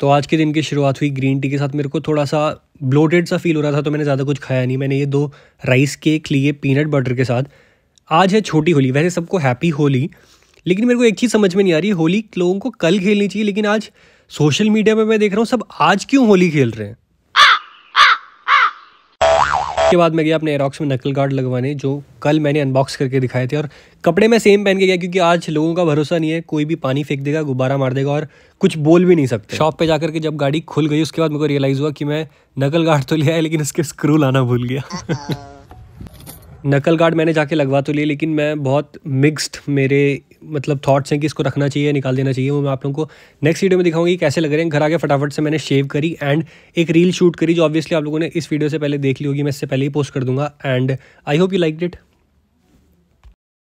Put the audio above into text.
तो आज के दिन की शुरुआत हुई ग्रीन टी के साथ मेरे को थोड़ा सा ब्लोटेड सा फील हो रहा था तो मैंने ज़्यादा कुछ खाया नहीं मैंने ये दो राइस केक लिए पीनट बटर के साथ आज है छोटी होली वैसे सबको हैप्पी होली लेकिन मेरे को एक चीज़ समझ में नहीं आ रही होली लोगों को कल खेलनी चाहिए लेकिन आज सोशल मीडिया पर मैं देख रहा हूँ सब आज क्यों होली खेल रहे हैं उसके बाद मैं गया अपने एयरॉक्स में नकल गार्ड लगवाने जो कल मैंने अनबॉक्स करके दिखाए थे और कपड़े मैं सेम पहन के गया क्योंकि आज लोगों का भरोसा नहीं है कोई भी पानी फेंक देगा गुब्बारा मार देगा और कुछ बोल भी नहीं सकते शॉप पे जाकर के जब गाड़ी खुल गई उसके बाद मेरे को रियलाइज़ हुआ कि मैं नकल गार्ड तो लिया है लेकिन उसके स्क्रू लाना भूल गया नकल गार्ड मैंने जाके लगवा तो लिया लेकिन मैं बहुत मिक्स्ड मेरे मतलब थॉट्स हैं कि इसको रखना चाहिए निकाल देना चाहिए वो मैं आप लोगों को नेक्स्ट वीडियो में दिखाऊंगी कैसे लग रहे हैं घर आके फटाफट से मैंने शेव करी एंड एक रील शूट करी जो ऑब्वियसली आप लोगों ने इस वीडियो से पहले देख ली होगी मैं इससे पहले ही पोस्ट कर दूंगा and I hope you like डिट